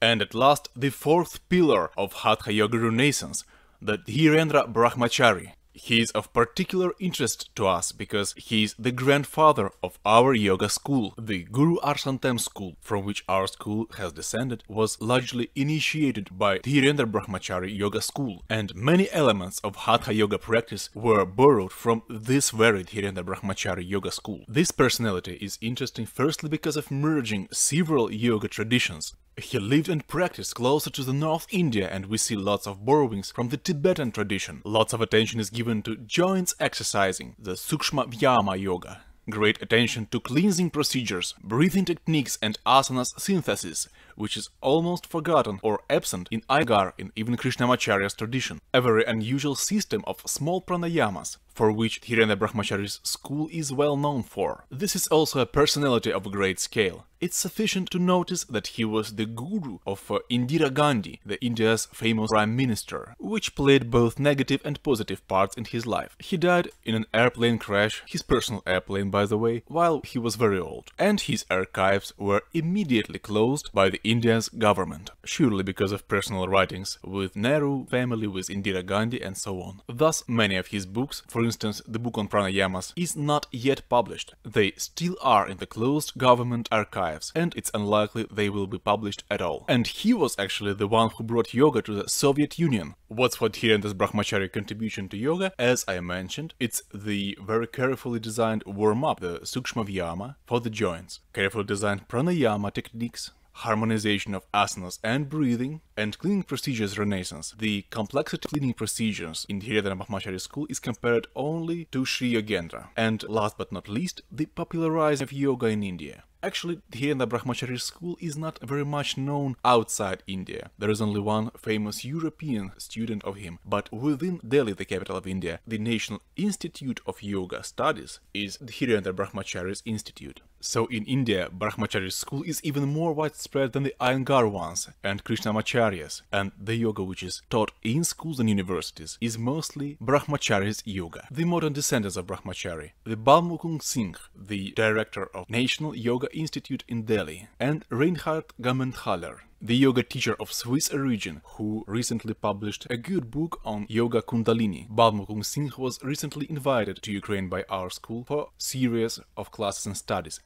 And at last, the fourth pillar of Hatha Yoga Renaissance, the Dhirendra Brahmachari. He is of particular interest to us because he is the grandfather of our yoga school. The Guru Arsantem school, from which our school has descended, was largely initiated by Dhirendra Brahmachari Yoga School, and many elements of Hatha Yoga practice were borrowed from this very Dhirendra Brahmachari Yoga School. This personality is interesting firstly because of merging several yoga traditions. He lived and practiced closer to the North India and we see lots of borrowings from the Tibetan tradition. Lots of attention is given to joints exercising, the Sukshma Vyama yoga. Great attention to cleansing procedures, breathing techniques and asanas synthesis, which is almost forgotten or absent in Iyengar in even Krishnamacharya's tradition, a very unusual system of small pranayamas, for which Hirana Brahmacharya's school is well known for. This is also a personality of great scale. It's sufficient to notice that he was the guru of uh, Indira Gandhi, the India's famous prime minister, which played both negative and positive parts in his life. He died in an airplane crash, his personal airplane by the way, while he was very old, and his archives were immediately closed by the India's government, surely because of personal writings with Nehru, family with Indira Gandhi and so on. Thus, many of his books, for instance, the book on pranayamas, is not yet published. They still are in the closed government archives, and it's unlikely they will be published at all. And he was actually the one who brought yoga to the Soviet Union. What's what here in this Brahmachari contribution to yoga? As I mentioned, it's the very carefully designed warm-up, the Sukshma Vyama, for the joints. Carefully designed pranayama techniques harmonization of asanas and breathing, and cleaning procedures renaissance. The complexity of cleaning procedures in Hiredara Brahmachari school is compared only to Sri Yogendra. And last but not least, the popularizing of yoga in India. Actually, here the Brahmachari school is not very much known outside India. There is only one famous European student of him, but within Delhi, the capital of India, the National Institute of Yoga Studies is Hiredara Brahmachari's institute. So in India, Brahmacharya school is even more widespread than the Iyengar ones and Krishnamacharya's, and the yoga which is taught in schools and universities is mostly Brahmacharya's yoga. The modern descendants of Brahmachari, the Balmukung Singh, the director of National Yoga Institute in Delhi, and Reinhard Gamenthaler, the yoga teacher of Swiss origin, who recently published a good book on yoga kundalini. Balmukung Singh was recently invited to Ukraine by our school for series of classes and studies,